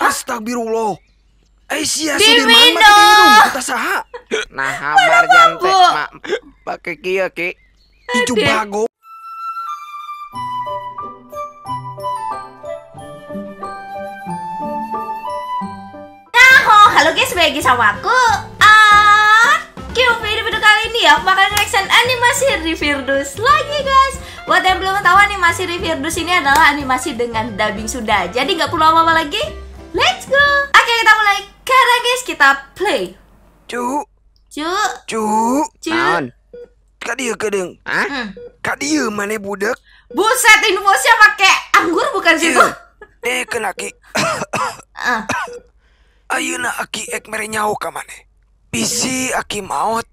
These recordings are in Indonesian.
Ah. Astagfirullah. Aisyah eh, Sudirman mah minum kita saha. Nah, hamar jante mak pake kia, ki. Itu bago. Nah, oh, halo guys, bagi sama aku. Ah, uh, video kali ini ya bakal reaction animasi Revirdus lagi guys. Buat yang belum tahu animasi Revirdus ini adalah animasi dengan dubbing sudah. Jadi nggak perlu lama-lama lagi, kita play. Cu. Cu. Cu. Cuk. Kak dia kedeng. Hah? Hmm. Kak dia mana budak? Buset, infosnya pakai anggur bukan sih tuh? Eh, kena ki. nak aki ek mere nyau ka Bisi aki maut.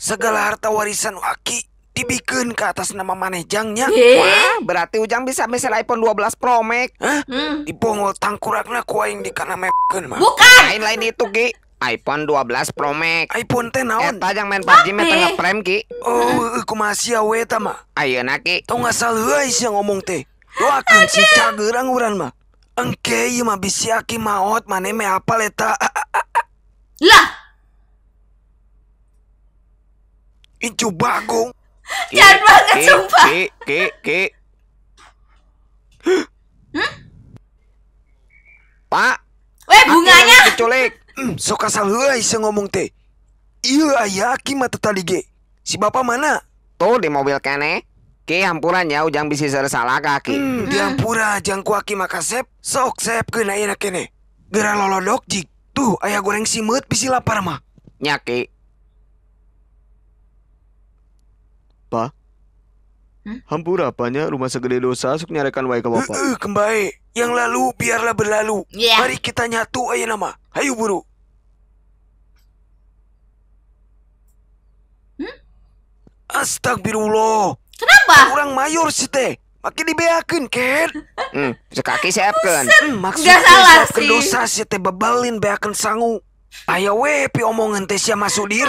Segala harta warisan aki dibikin ke atas nama manejangnya Wah, berarti Ujang bisa misal iPhone 12 Pro Max Hah? Hmm. Dibongol tangkuraknya kuaing di kana mekan mah Bukan! Lain-lain itu, Ki iPhone 12 Pro Max iPhone teh naon eta yang main PUBG mah tengah frame ki oh kumaha we eta mah ayeuna ki tong ngasal heula sia ngomong teh doakeun si cageurang urang mah engke ieu mah bisi aki maot mane me hafal eta lah Incu bagong Jangan banget sumpah Ki, ki, ki Hmm? Pak Weh bunganya Diculik Hmm, so kasang heula iseu ngomong teh. iya ayah ki mah tali ge. Si bapak mana? Tuh di mobil kene. Ki hampuran ya ujang bisi salah kaki, Hmm, Hmm, di nah. hampura jangku aki makasep, sok sep kena enak kene. Gera lolodok jik. Tuh ayah goreng simut bisi lapar mah. Nyaki, Hmm? apanya rumah segede dosa sok nyarekan wae ke bapak. uh, kembali. Yang lalu biarlah berlalu. Yeah. Mari kita nyatu ayo nama. Hayu buru. Hmm? Astagfirullah. Kenapa? Kurang mayor sih teh. Maki dibeakeun, Ken. hmm, sekaki siapkan. Hmm, maksudnya salah sih. dosa sih teh bebalin beakeun sangu. Ayo we pi omongan teh siya masuk dir.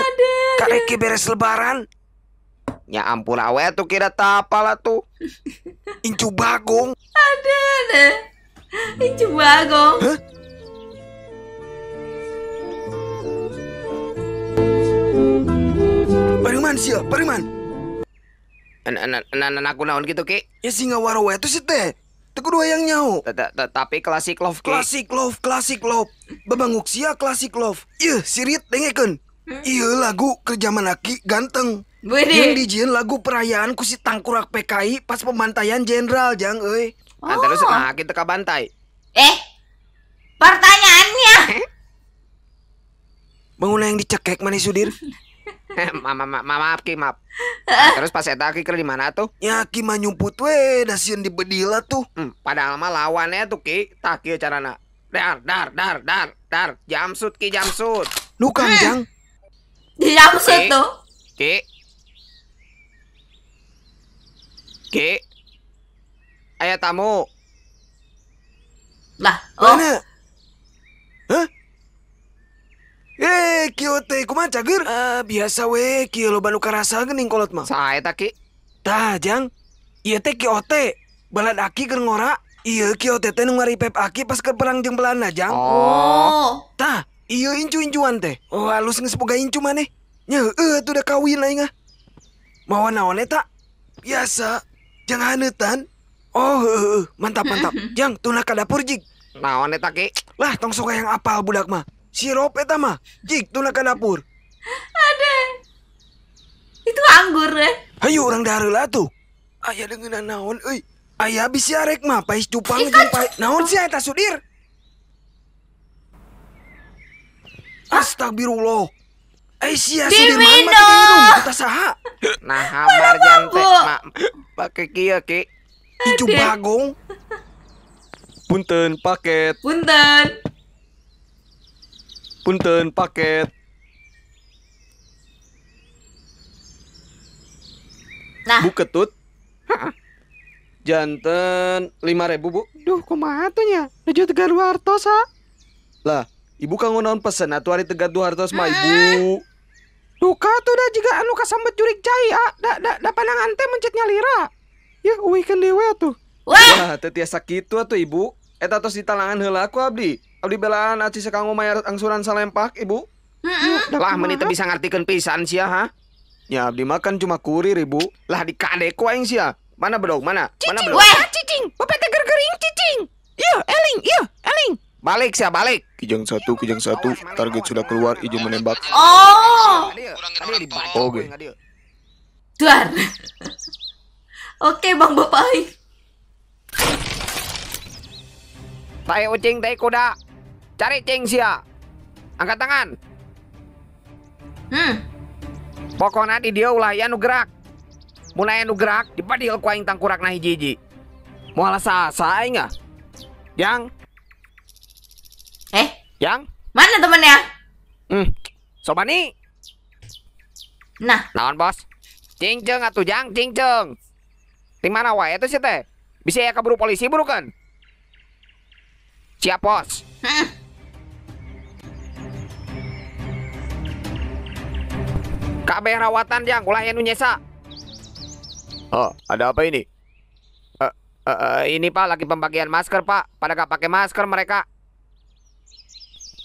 Kareki beres lebaran, Ya ampun awe tuh kira lah tuh. Incu bagong. Ada ada. Incu bagong. Hah? Pariman sih, pariman. Anak-anak aku naon gitu ki? Ya sih waro tu sih teh. Teku dua yang nyau. Tapi klasik love ki. Klasik love, klasik love. sih ya klasik love. Iya, sirit dengekeun. Hmm. Iya lagu kerja manaki ganteng. Yang dijian lagu perayaan ku si tangkurak PKI pas pembantaian jenderal jang oi kan Oh. Antara nah, kita ke bantai. Eh. Pertanyaannya. Eh? Bangunan yang dicekek mana Sudir? mama eh, mama maaf ki maaf. Eh. Terus pas eta ki di mana tuh? Ya ki mah nyumput we dasian di bedila tuh. Hmm, padahal mah lawannya tuh ki tak cara nak Dar dar dar dar dar jam jamsut ki jam Lu Kangjang, hmm. jang. Jadi aku situ. Ki. Ki. Ayah tamu. Lah, oh. Mana? Hah? Eh, kio teh kumaha cager? Uh, biasa we, kio lo nu karasa geuning kolot mah. saya ta ki? Tah, Jang. Ieu iya teh kio teh balad aki keur ngora. Iya, kio teh teh nu ngaripep aki pas ke perang jeung Belanda, Jang. Oh. Tah, Iya incu-incuan teh. Oh halus nggak boga incu mana? Nya eh tuh udah kawin lah inga. Mau naon eta? Biasa. Jangan hanetan. Oh uh, mantap mantap. Jang tunak ke dapur jik. Naon eta ke? Lah tong suka yang apal budak mah. Sirup eta mah. Jig, tunak ke dapur. Ada. Itu anggur ya. Eh. Ayo orang lah tuh. Ayah dengan naon eh. Ayah bisa rek mah pais cupang jumpai. pais sih eta sudir. Ah. Astagfirullah. Aisyah eh, Sudirman mah minum kita saha. Nah, hamar jante mak pake kieu ki. Ijo bagong. Punten paket. Punten. Punten paket. Nah. Bu ketut. lima ribu Bu. Duh, kumaha tuh nya? Nuju Tegar Lah, Ibu kanggo naon pesen tegak dua hari terus, mah eh. ibu. Duka tuh dah jika anu kasambet jurik cai ah Dah dah dah panangan teh mencetnya lira. Ya uwi kan dewa tuh. Wah, nah, tetiasa sakit tuh, atuh ibu. Eta tos ditalangan heula aku abdi. Abdi belaan aci sakanggo mayar angsuran salempak ibu. Heeh. Lah meni teh bisa ngartikeun pisan sia ha. Ya abdi makan cuma kurir ibu. Lah di kadeko aing sia. Mana bedog mana? Cicing, mana bedog? cicing. Bapak teh gergering gering cicing. Iya, eling, iya, eling. Balik siap balik. Kijang satu, kijang satu. Target sudah keluar, Ijo menembak. Oh. Oke. Tuan. Oke, Bang Bapak. Tai ucing, tai kuda. Cari cing sia. Angkat tangan. Hmm. Pokoknya di dia ulah ya nu gerak. Mulai nu gerak, dipadil kuaing tangkurak nahi jiji. hiji Mualah sasa aing ah. Yang Eh? Yang? Mana temennya? Hmm. Sobani. Nah. Lawan bos. Cingjeng atau jang, cingjeng. Di mana wa itu sih teh? Bisa ya keburu polisi burukan? Siap bos. Hmm. Kabeh rawatan yang ulah yang nyesa. Oh, ada apa ini? Uh, uh, uh, ini pak lagi pembagian masker pak. Pada gak pakai masker mereka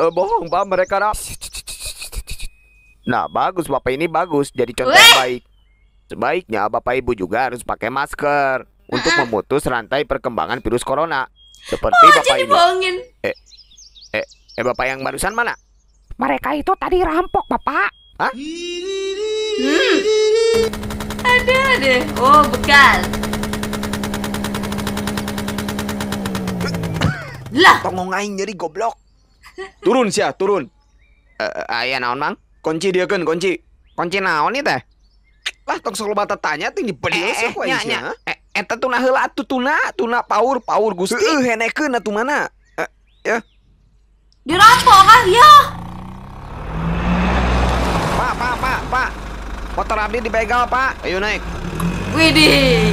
uh, bohong pak mereka rap nah bagus bapak ini bagus jadi contoh yang baik sebaiknya bapak ibu juga harus pakai masker untuk ah. memutus rantai perkembangan virus corona seperti oh, bapak ini bohongin. eh eh eh bapak yang barusan mana mereka itu tadi rampok bapak Hah? Hmm. ada deh oh bekal lah tongong aing jadi goblok turun sih turun uh, eh, eh, ayah naon mang kunci dia kan kunci kunci naon nih teh lah tong sok bata tanya ting beli eh, sih eh, nya, Eh, tuna hela atuh tuna tuna paur gus. gusti heuh henekeun atuh mana eh, ya dirampok ah ya pak pak pak pak motor abdi dibegal pak ayo naik widih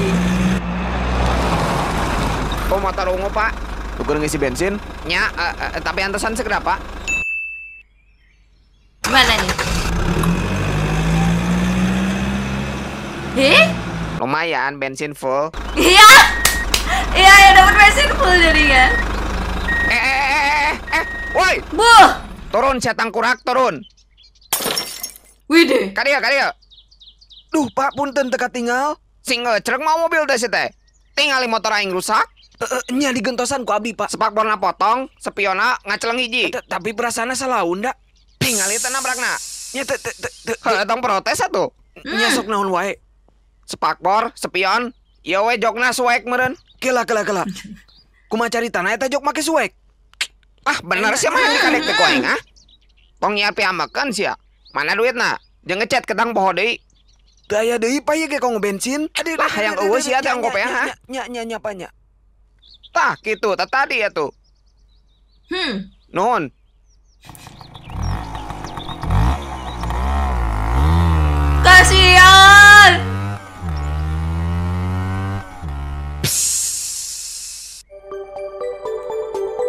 Oh motor ungu pak Tuker ngisi bensin? Ya, uh, uh, tapi antasan segera, Pak. Mana nih? Eh? Lumayan, bensin full. Iya. Iya, ya dapat bensin full jadinya. Eh, eh, eh, eh, eh. woi. Bu. Turun setan kurak, turun. Wih Kadia, kadia. Duh, Pak, punten teka tinggal. Single cereng mau mobil deh si teh. Tinggalin motor aing rusak nya di gentosan ku abdi pak sepak warna potong sepiona ngaceleng hiji tapi perasaannya salah unda tinggal itu na nya te te te datang protes satu nya sok naun wae sepak bor sepion ya we jokna suwek meren gila gila gila kuma cari tanah eta jok make suek ah bener sih mah yang dikadek teko aing ah tong nyiar sih ya mana duitna jeung ngecat ketang poho deh daya deh paye ya kong bensin yang uwe sih sia teh angkopea ha nya nya nya panya Tak gitu, tak tadi ya tuh. Hmm. Non. Kasihan.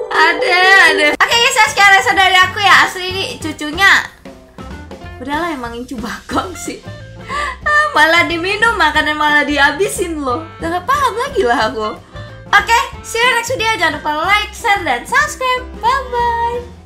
Ada, ada. Oke okay, guys, sekarang saudari aku ya asli ini cucunya. Udahlah emang incu bagong sih. Ah, malah diminum makanan malah dihabisin loh. Udah gak paham lagi lah aku. Oke, okay, see you next video. Jangan lupa like, share, dan subscribe. Bye-bye.